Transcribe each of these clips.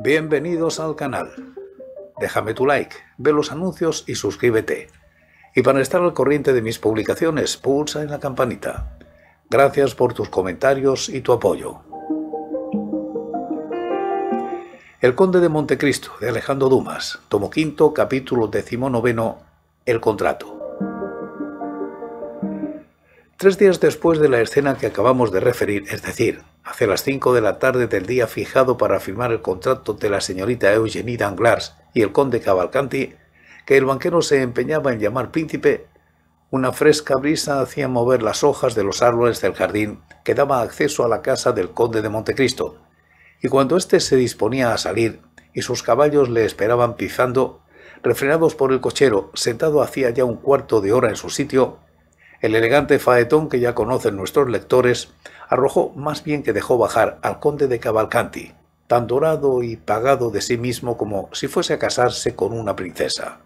Bienvenidos al canal. Déjame tu like, ve los anuncios y suscríbete. Y para estar al corriente de mis publicaciones, pulsa en la campanita. Gracias por tus comentarios y tu apoyo. El Conde de Montecristo, de Alejandro Dumas, tomo quinto, capítulo decimonoveno, El contrato. Tres días después de la escena que acabamos de referir, es decir, hacia las 5 de la tarde del día fijado para firmar el contrato de la señorita Eugenie Danglars y el conde Cavalcanti, que el banquero se empeñaba en llamar príncipe, una fresca brisa hacía mover las hojas de los árboles del jardín que daba acceso a la casa del conde de Montecristo, y cuando éste se disponía a salir y sus caballos le esperaban pisando, refrenados por el cochero, sentado hacía ya un cuarto de hora en su sitio, el elegante faetón que ya conocen nuestros lectores arrojó más bien que dejó bajar al conde de Cavalcanti, tan dorado y pagado de sí mismo como si fuese a casarse con una princesa.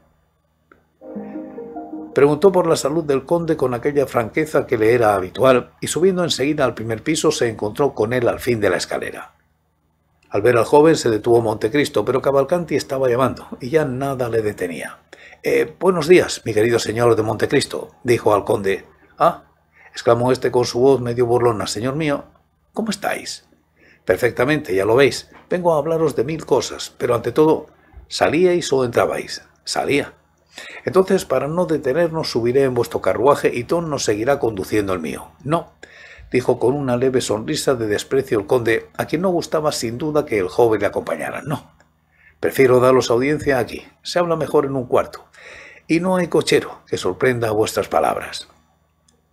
Preguntó por la salud del conde con aquella franqueza que le era habitual y subiendo enseguida al primer piso se encontró con él al fin de la escalera. Al ver al joven se detuvo Montecristo, pero Cavalcanti estaba llamando y ya nada le detenía. Eh, buenos días, mi querido señor de Montecristo, dijo al conde. Ah, exclamó este con su voz medio burlona. Señor mío, ¿cómo estáis? Perfectamente, ya lo veis. Vengo a hablaros de mil cosas, pero ante todo, ¿salíais o entrabais? Salía. Entonces, para no detenernos, subiré en vuestro carruaje y Tom nos seguirá conduciendo el mío. No, dijo con una leve sonrisa de desprecio el conde, a quien no gustaba sin duda que el joven le acompañara. No, prefiero daros audiencia aquí. Se habla mejor en un cuarto. Y no hay cochero que sorprenda vuestras palabras.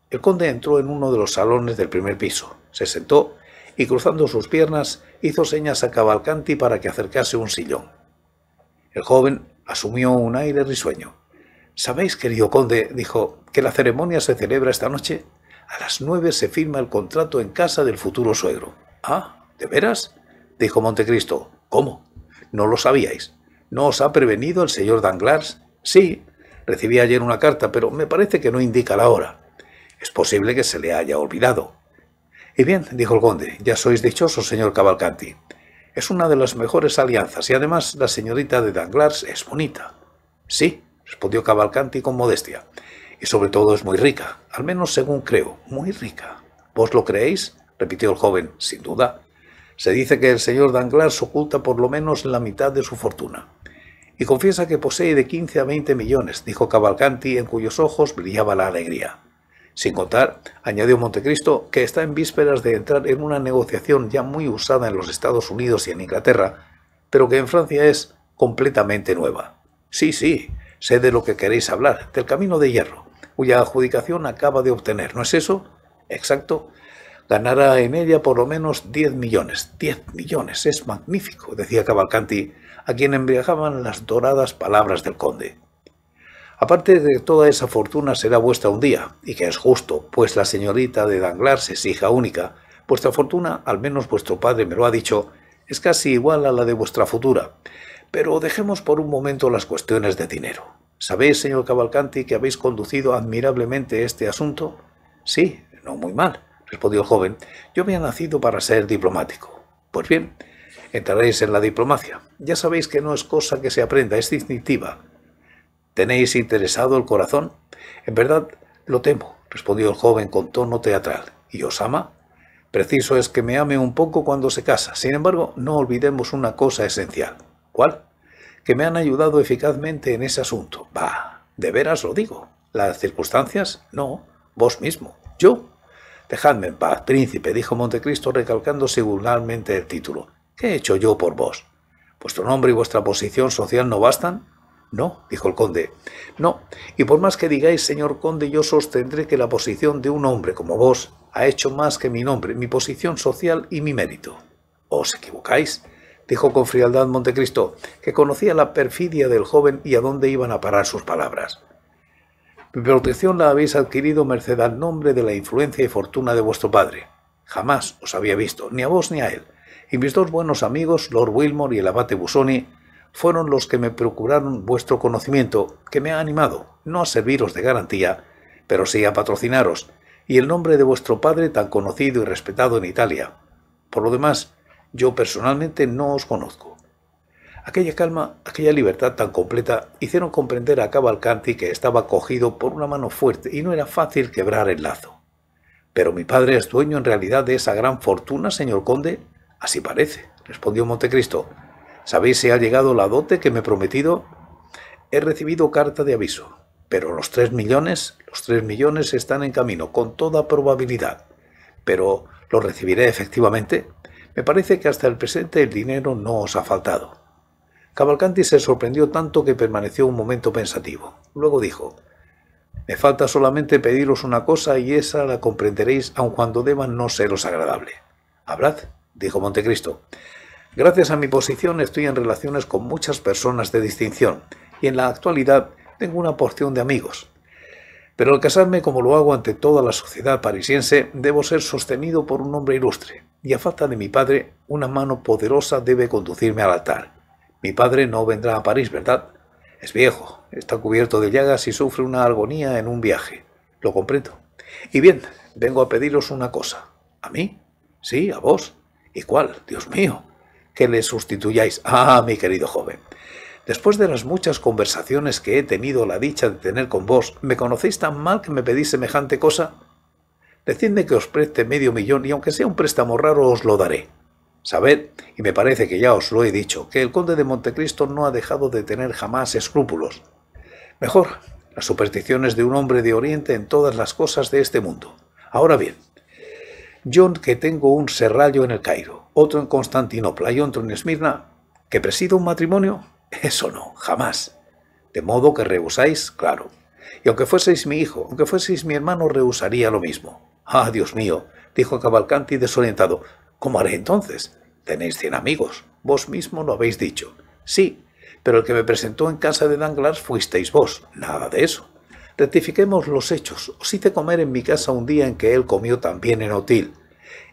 El conde entró en uno de los salones del primer piso, se sentó y cruzando sus piernas hizo señas a Cavalcanti para que acercase un sillón. El joven asumió un aire risueño. ¿Sabéis, querido conde, dijo, que la ceremonia se celebra esta noche? A las nueve se firma el contrato en casa del futuro suegro. Ah, ¿de veras? dijo Montecristo. ¿Cómo? No lo sabíais. ¿No os ha prevenido el señor Danglars? Sí, recibí ayer una carta, pero me parece que no indica la hora. Es posible que se le haya olvidado. Y bien, dijo el conde, ya sois dichoso, señor Cavalcanti. Es una de las mejores alianzas y además la señorita de Danglars es bonita. Sí, respondió Cavalcanti con modestia. Y sobre todo es muy rica, al menos según creo, muy rica. ¿Vos lo creéis? repitió el joven, sin duda. Se dice que el señor Danglars oculta por lo menos la mitad de su fortuna. Y confiesa que posee de 15 a 20 millones, dijo Cavalcanti, en cuyos ojos brillaba la alegría. Sin contar, añadió Montecristo, que está en vísperas de entrar en una negociación ya muy usada en los Estados Unidos y en Inglaterra, pero que en Francia es completamente nueva. Sí, sí, sé de lo que queréis hablar, del camino de hierro, cuya adjudicación acaba de obtener, ¿no es eso? Exacto. Ganará en ella por lo menos 10 millones. 10 millones, es magnífico, decía Cavalcanti, a quien embriagaban las doradas palabras del conde. Aparte de toda esa fortuna será vuestra un día, y que es justo, pues la señorita de Danglars es hija única. Vuestra fortuna, al menos vuestro padre me lo ha dicho, es casi igual a la de vuestra futura. Pero dejemos por un momento las cuestiones de dinero. ¿Sabéis, señor Cavalcanti, que habéis conducido admirablemente este asunto? Sí, no muy mal, respondió el joven. Yo había nacido para ser diplomático. Pues bien, entraréis en la diplomacia. Ya sabéis que no es cosa que se aprenda, es distintiva. ¿Tenéis interesado el corazón? En verdad, lo temo, respondió el joven con tono teatral. ¿Y os ama? Preciso es que me ame un poco cuando se casa. Sin embargo, no olvidemos una cosa esencial. ¿Cuál? Que me han ayudado eficazmente en ese asunto. Bah, de veras lo digo. ¿Las circunstancias? No, vos mismo. ¿Yo? Dejadme en paz, príncipe, dijo Montecristo recalcando singularmente el título. ¿Qué he hecho yo por vos? ¿Vuestro nombre y vuestra posición social no bastan? No, dijo el conde, no. Y por más que digáis, señor conde, yo sostendré que la posición de un hombre como vos ha hecho más que mi nombre, mi posición social y mi mérito. Os equivocáis, dijo con frialdad Montecristo, que conocía la perfidia del joven y a dónde iban a parar sus palabras. Mi protección la habéis adquirido merced al nombre de la influencia y fortuna de vuestro padre. Jamás os había visto, ni a vos ni a él. Y mis dos buenos amigos, Lord Wilmore y el abate Busoni, fueron los que me procuraron vuestro conocimiento, que me ha animado, no a serviros de garantía, pero sí a patrocinaros, y el nombre de vuestro padre tan conocido y respetado en Italia. Por lo demás, yo personalmente no os conozco. Aquella calma, aquella libertad tan completa hicieron comprender a Cavalcanti que estaba cogido por una mano fuerte y no era fácil quebrar el lazo. Pero mi padre es dueño en realidad de esa gran fortuna, señor conde. Así parece, respondió Montecristo. ¿Sabéis si ha llegado la dote que me he prometido? He recibido carta de aviso, pero los tres millones, los tres millones están en camino, con toda probabilidad. Pero, ¿lo recibiré efectivamente? Me parece que hasta el presente el dinero no os ha faltado. Cavalcanti se sorprendió tanto que permaneció un momento pensativo. Luego dijo, me falta solamente pediros una cosa y esa la comprenderéis aun cuando deba no seros agradable. Hablad, dijo Montecristo. Gracias a mi posición estoy en relaciones con muchas personas de distinción y en la actualidad tengo una porción de amigos. Pero al casarme como lo hago ante toda la sociedad parisiense, debo ser sostenido por un hombre ilustre, y a falta de mi padre, una mano poderosa debe conducirme al altar. Mi padre no vendrá a París, ¿verdad? Es viejo, está cubierto de llagas y sufre una agonía en un viaje. Lo comprendo. Y bien, vengo a pediros una cosa. ¿A mí? Sí, a vos. ¿Y cuál? Dios mío que le sustituyáis. Ah, mi querido joven. Después de las muchas conversaciones que he tenido la dicha de tener con vos, ¿me conocéis tan mal que me pedís semejante cosa? Decidme que os preste medio millón y aunque sea un préstamo raro os lo daré. Sabed, y me parece que ya os lo he dicho, que el conde de Montecristo no ha dejado de tener jamás escrúpulos. Mejor, las supersticiones de un hombre de Oriente en todas las cosas de este mundo. Ahora bien, yo que tengo un serrallo en el Cairo, otro en Constantinopla y otro en Esmirna, ¿que presido un matrimonio? Eso no, jamás. De modo que rehusáis, claro. Y aunque fueseis mi hijo, aunque fueseis mi hermano, rehusaría lo mismo. Ah, Dios mío, dijo Cavalcanti desorientado, ¿cómo haré entonces? Tenéis cien amigos, vos mismo lo habéis dicho. Sí, pero el que me presentó en casa de Danglars fuisteis vos, nada de eso rectifiquemos los hechos. Os hice comer en mi casa un día en que él comió también en Otil.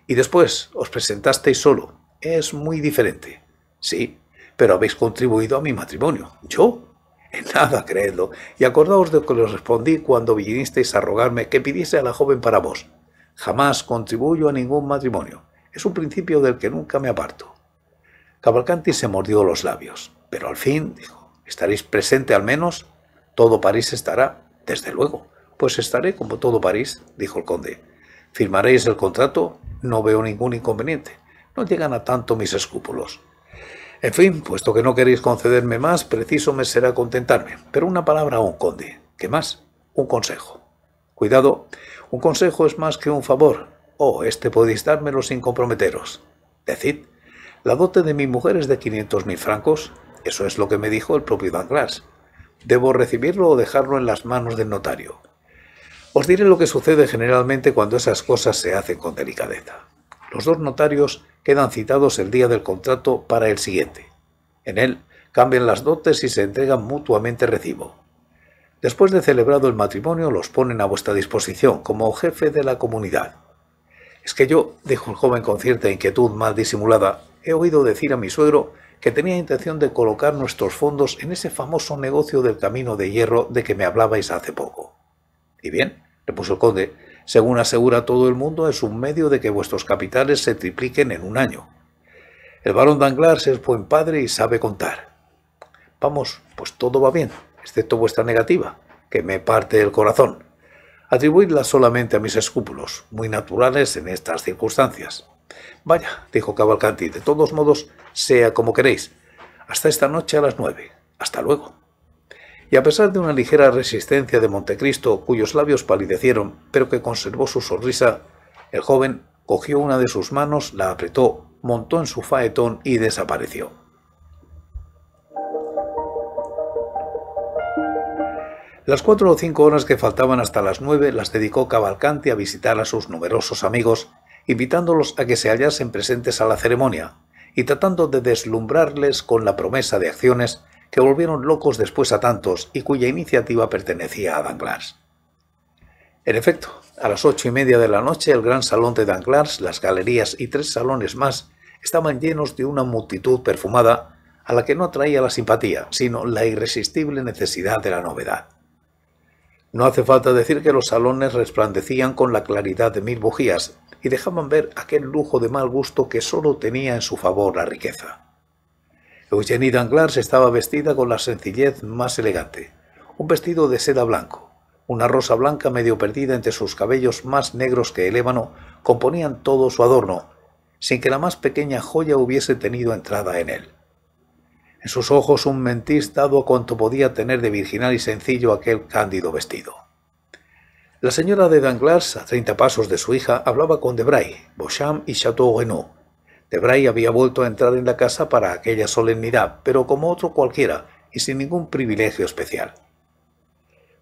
Y después os presentasteis solo. Es muy diferente. Sí, pero habéis contribuido a mi matrimonio. ¿Yo? En nada, creedlo. Y acordaos de lo que os respondí cuando vinisteis a rogarme que pidiese a la joven para vos. Jamás contribuyo a ningún matrimonio. Es un principio del que nunca me aparto. Cavalcanti se mordió los labios, pero al fin dijo, ¿estaréis presente al menos? Todo París estará. Desde luego, pues estaré como todo París, dijo el conde. ¿Firmaréis el contrato? No veo ningún inconveniente. No llegan a tanto mis escrúpulos. En fin, puesto que no queréis concederme más, preciso me será contentarme. Pero una palabra aún, conde. ¿Qué más? Un consejo. Cuidado, un consejo es más que un favor. Oh, este podéis dármelo sin comprometeros. Decid, la dote de mi mujer es de 500.000 francos. Eso es lo que me dijo el propio Danglars. ¿Debo recibirlo o dejarlo en las manos del notario? Os diré lo que sucede generalmente cuando esas cosas se hacen con delicadeza. Los dos notarios quedan citados el día del contrato para el siguiente. En él cambian las dotes y se entregan mutuamente recibo. Después de celebrado el matrimonio, los ponen a vuestra disposición como jefe de la comunidad. Es que yo, dijo el joven con cierta inquietud mal disimulada, he oído decir a mi suegro que tenía intención de colocar nuestros fondos en ese famoso negocio del camino de hierro de que me hablabais hace poco. Y bien, repuso el conde, según asegura todo el mundo, es un medio de que vuestros capitales se tripliquen en un año. El barón Danglars es buen padre y sabe contar. Vamos, pues todo va bien, excepto vuestra negativa, que me parte el corazón. Atribuidla solamente a mis escrúpulos, muy naturales en estas circunstancias. Vaya, dijo Cavalcanti, de todos modos, sea como queréis. Hasta esta noche a las nueve. Hasta luego. Y a pesar de una ligera resistencia de Montecristo, cuyos labios palidecieron, pero que conservó su sonrisa, el joven cogió una de sus manos, la apretó, montó en su faetón y desapareció. Las cuatro o cinco horas que faltaban hasta las nueve las dedicó Cavalcanti a visitar a sus numerosos amigos invitándolos a que se hallasen presentes a la ceremonia y tratando de deslumbrarles con la promesa de acciones que volvieron locos después a tantos y cuya iniciativa pertenecía a Danglars. En efecto, a las ocho y media de la noche el gran salón de Danglars, las galerías y tres salones más estaban llenos de una multitud perfumada a la que no atraía la simpatía, sino la irresistible necesidad de la novedad. No hace falta decir que los salones resplandecían con la claridad de mil bujías y dejaban ver aquel lujo de mal gusto que sólo tenía en su favor la riqueza. Eugenie Danglars estaba vestida con la sencillez más elegante, un vestido de seda blanco, una rosa blanca medio perdida entre sus cabellos más negros que el ébano componían todo su adorno, sin que la más pequeña joya hubiese tenido entrada en él en sus ojos un mentís dado a cuanto podía tener de virginal y sencillo aquel cándido vestido. La señora de Danglars, a treinta pasos de su hija, hablaba con Debray, Beauchamp y Chateau Renaud. Debray había vuelto a entrar en la casa para aquella solemnidad, pero como otro cualquiera y sin ningún privilegio especial.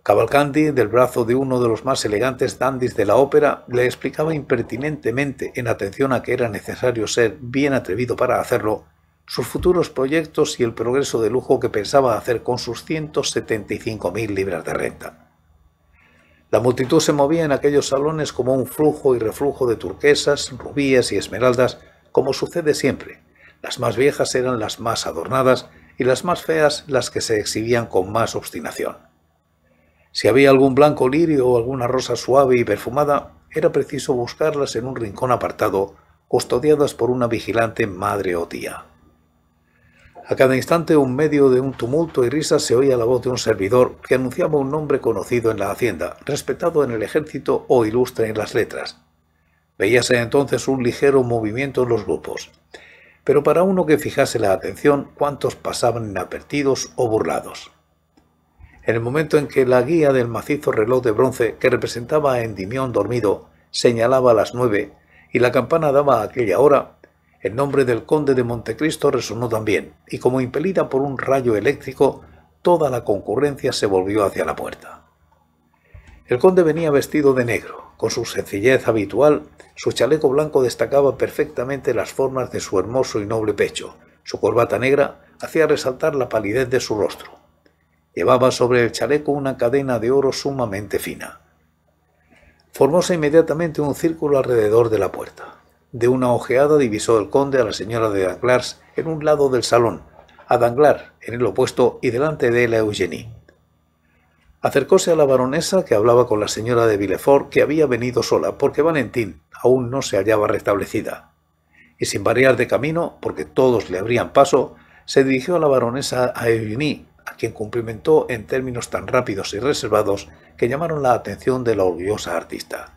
Cavalcandi, del brazo de uno de los más elegantes dandis de la ópera, le explicaba impertinentemente, en atención a que era necesario ser bien atrevido para hacerlo, sus futuros proyectos y el progreso de lujo que pensaba hacer con sus 175.000 libras de renta. La multitud se movía en aquellos salones como un flujo y reflujo de turquesas, rubíes y esmeraldas, como sucede siempre. Las más viejas eran las más adornadas y las más feas las que se exhibían con más obstinación. Si había algún blanco lirio o alguna rosa suave y perfumada, era preciso buscarlas en un rincón apartado, custodiadas por una vigilante madre o tía. A cada instante, un medio de un tumulto y risa se oía la voz de un servidor que anunciaba un nombre conocido en la hacienda, respetado en el ejército o ilustre en las letras. Veíase entonces un ligero movimiento en los grupos. Pero para uno que fijase la atención, cuántos pasaban inadvertidos o burlados. En el momento en que la guía del macizo reloj de bronce que representaba a Endimión dormido señalaba las nueve y la campana daba aquella hora, el nombre del conde de Montecristo resonó también, y como impelida por un rayo eléctrico, toda la concurrencia se volvió hacia la puerta. El conde venía vestido de negro. Con su sencillez habitual, su chaleco blanco destacaba perfectamente las formas de su hermoso y noble pecho. Su corbata negra hacía resaltar la palidez de su rostro. Llevaba sobre el chaleco una cadena de oro sumamente fina. Formóse inmediatamente un círculo alrededor de la puerta. De una ojeada divisó el conde a la señora de Danglars en un lado del salón, a Danglars en el opuesto y delante de a Eugénie. Acercóse a la baronesa que hablaba con la señora de Villefort que había venido sola porque Valentín aún no se hallaba restablecida. Y sin variar de camino, porque todos le abrían paso, se dirigió a la baronesa a Eugénie, a quien cumplimentó en términos tan rápidos y reservados que llamaron la atención de la orgullosa artista.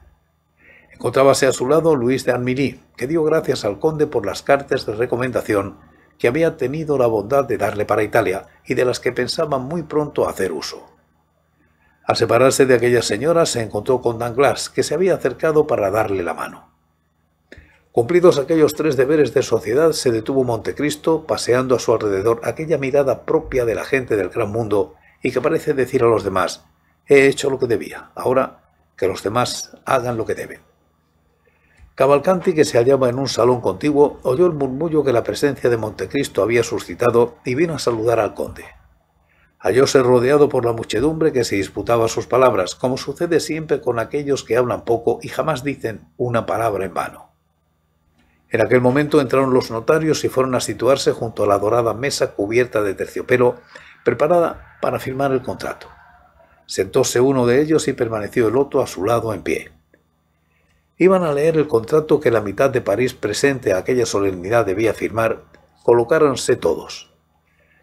Encontrábase a su lado Luis de Armilly, que dio gracias al conde por las cartas de recomendación que había tenido la bondad de darle para Italia y de las que pensaba muy pronto hacer uso. Al separarse de aquella señora se encontró con Danglars, que se había acercado para darle la mano. Cumplidos aquellos tres deberes de sociedad, se detuvo Montecristo, paseando a su alrededor aquella mirada propia de la gente del gran mundo y que parece decir a los demás, he hecho lo que debía, ahora que los demás hagan lo que deben. Cavalcanti, que se hallaba en un salón contiguo, oyó el murmullo que la presencia de Montecristo había suscitado y vino a saludar al conde. Hallóse rodeado por la muchedumbre que se disputaba sus palabras, como sucede siempre con aquellos que hablan poco y jamás dicen una palabra en vano. En aquel momento entraron los notarios y fueron a situarse junto a la dorada mesa cubierta de terciopelo, preparada para firmar el contrato. Sentóse uno de ellos y permaneció el otro a su lado en pie iban a leer el contrato que la mitad de París presente a aquella solemnidad debía firmar, colocáronse todos.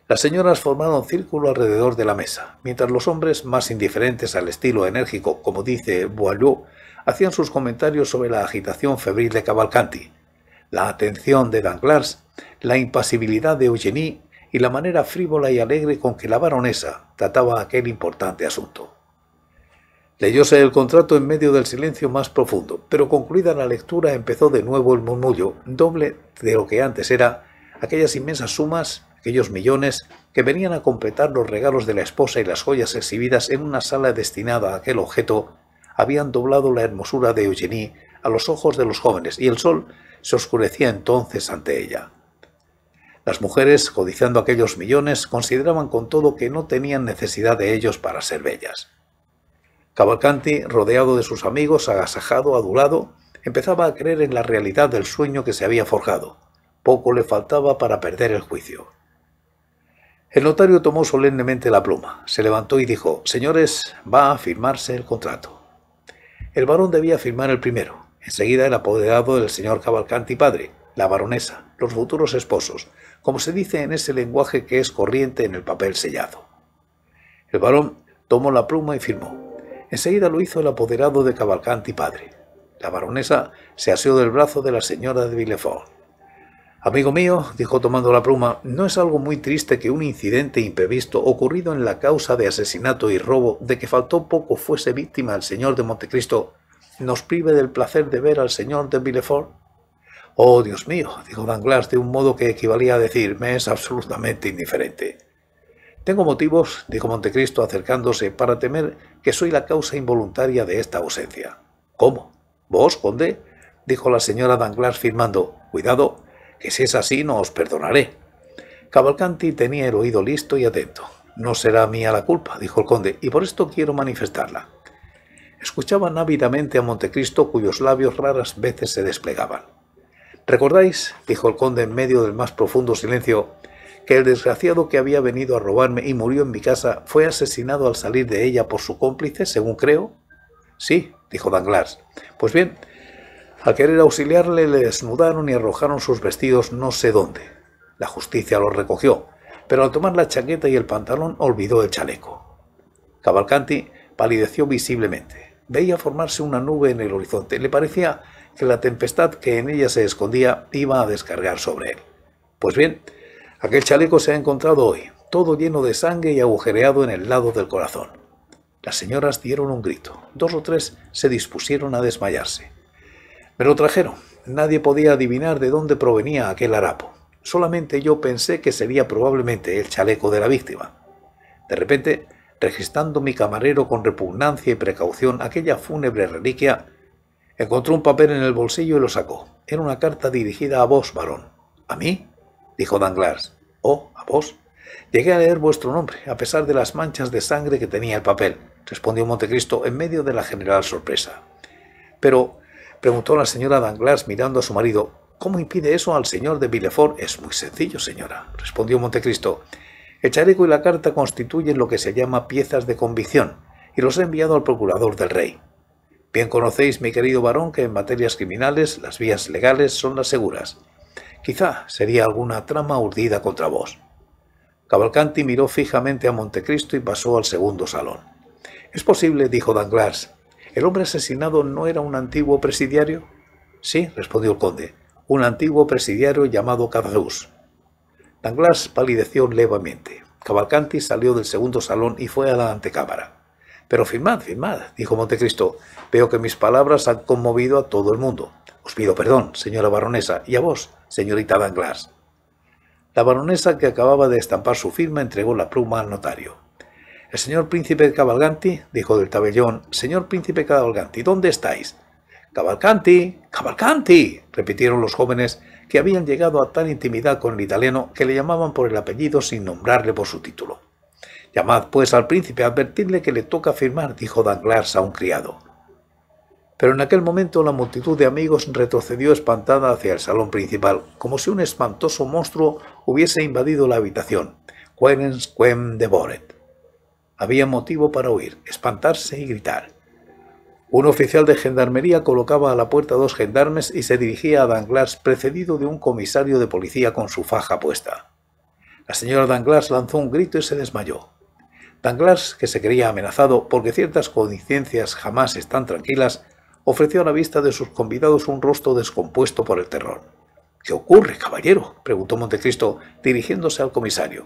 Las señoras formaron círculo alrededor de la mesa, mientras los hombres, más indiferentes al estilo enérgico, como dice Boileau, hacían sus comentarios sobre la agitación febril de Cavalcanti, la atención de Danglars, la impasibilidad de Eugénie y la manera frívola y alegre con que la baronesa trataba aquel importante asunto. Leyóse el contrato en medio del silencio más profundo, pero concluida la lectura empezó de nuevo el murmullo, doble de lo que antes era, aquellas inmensas sumas, aquellos millones, que venían a completar los regalos de la esposa y las joyas exhibidas en una sala destinada a aquel objeto, habían doblado la hermosura de Eugenie a los ojos de los jóvenes y el sol se oscurecía entonces ante ella. Las mujeres, codiciando aquellos millones, consideraban con todo que no tenían necesidad de ellos para ser bellas. Cavalcanti, rodeado de sus amigos, agasajado, adulado, empezaba a creer en la realidad del sueño que se había forjado. Poco le faltaba para perder el juicio. El notario tomó solemnemente la pluma, se levantó y dijo, «Señores, va a firmarse el contrato». El varón debía firmar el primero, enseguida el apoderado del señor Cavalcanti padre, la baronesa, los futuros esposos, como se dice en ese lenguaje que es corriente en el papel sellado. El varón tomó la pluma y firmó. Enseguida lo hizo el apoderado de Cavalcanti padre. La baronesa se asió del brazo de la señora de Villefort. Amigo mío, dijo tomando la pluma, no es algo muy triste que un incidente imprevisto ocurrido en la causa de asesinato y robo de que faltó poco fuese víctima el señor de Montecristo nos prive del placer de ver al señor de Villefort. Oh, Dios mío, dijo Danglars de un modo que equivalía a decir, me es absolutamente indiferente. Tengo motivos, dijo Montecristo acercándose, para temer que soy la causa involuntaria de esta ausencia. ¿Cómo? ¿Vos, conde? dijo la señora Danglars firmando. Cuidado, que si es así no os perdonaré. Cavalcanti tenía el oído listo y atento. No será mía la culpa, dijo el conde, y por esto quiero manifestarla. Escuchaban ávidamente a Montecristo, cuyos labios raras veces se desplegaban. ¿Recordáis? dijo el conde en medio del más profundo silencio que el desgraciado que había venido a robarme y murió en mi casa fue asesinado al salir de ella por su cómplice, según creo? Sí, dijo Danglars. Pues bien, al querer auxiliarle le desnudaron y arrojaron sus vestidos no sé dónde. La justicia los recogió, pero al tomar la chaqueta y el pantalón olvidó el chaleco. Cavalcanti palideció visiblemente. Veía formarse una nube en el horizonte. Le parecía que la tempestad que en ella se escondía iba a descargar sobre él. Pues bien, Aquel chaleco se ha encontrado hoy, todo lleno de sangre y agujereado en el lado del corazón. Las señoras dieron un grito. Dos o tres se dispusieron a desmayarse. Me lo trajeron. Nadie podía adivinar de dónde provenía aquel harapo. Solamente yo pensé que sería probablemente el chaleco de la víctima. De repente, registrando mi camarero con repugnancia y precaución aquella fúnebre reliquia, encontró un papel en el bolsillo y lo sacó. Era una carta dirigida a vos, varón. ¿A mí? dijo Danglars. Oh, a vos. Llegué a leer vuestro nombre, a pesar de las manchas de sangre que tenía el papel, respondió Montecristo en medio de la general sorpresa. Pero, preguntó la señora Danglars mirando a su marido, ¿cómo impide eso al señor de Villefort? Es muy sencillo, señora, respondió Montecristo. El chaleco y la carta constituyen lo que se llama piezas de convicción, y los he enviado al procurador del rey. Bien conocéis, mi querido varón, que en materias criminales las vías legales son las seguras. Quizá sería alguna trama urdida contra vos. Cavalcanti miró fijamente a Montecristo y pasó al segundo salón. Es posible, dijo Danglars. ¿El hombre asesinado no era un antiguo presidiario? Sí, respondió el conde, un antiguo presidiario llamado Cardús. Danglars palideció levemente. Cavalcanti salió del segundo salón y fue a la antecámara. Pero firmad, firmad, dijo Montecristo. Veo que mis palabras han conmovido a todo el mundo. Os pido perdón, señora baronesa, y a vos, señorita Danglars. La baronesa, que acababa de estampar su firma, entregó la pluma al notario. El señor príncipe Cavalcanti, dijo del tabellón, señor príncipe Cavalcanti, ¿dónde estáis? Cavalcanti, Cavalcanti, repitieron los jóvenes que habían llegado a tal intimidad con el italiano que le llamaban por el apellido sin nombrarle por su título. Llamad pues al príncipe, advertidle que le toca firmar, dijo Danglars a un criado pero en aquel momento la multitud de amigos retrocedió espantada hacia el salón principal, como si un espantoso monstruo hubiese invadido la habitación. Querens quem devoret. Había motivo para huir, espantarse y gritar. Un oficial de gendarmería colocaba a la puerta dos gendarmes y se dirigía a Danglars precedido de un comisario de policía con su faja puesta. La señora Danglars lanzó un grito y se desmayó. Danglars, que se creía amenazado porque ciertas conciencias jamás están tranquilas, ofreció a la vista de sus convidados un rostro descompuesto por el terror. ¿Qué ocurre, caballero? preguntó Montecristo, dirigiéndose al comisario.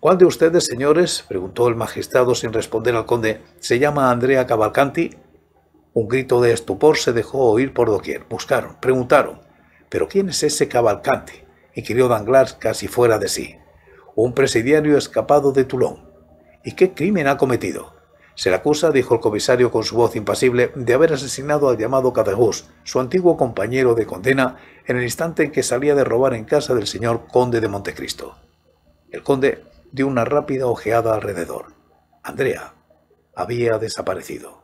¿Cuál de ustedes, señores? preguntó el magistrado sin responder al conde. ¿Se llama Andrea Cavalcanti? Un grito de estupor se dejó oír por doquier. Buscaron, preguntaron. ¿Pero quién es ese Cavalcanti? inquirió Danglars casi fuera de sí. Un presidiario escapado de Toulon. ¿Y qué crimen ha cometido? Se le acusa, dijo el comisario con su voz impasible, de haber asesinado al llamado Cadejús, su antiguo compañero de condena, en el instante en que salía de robar en casa del señor conde de Montecristo. El conde dio una rápida ojeada alrededor. Andrea había desaparecido.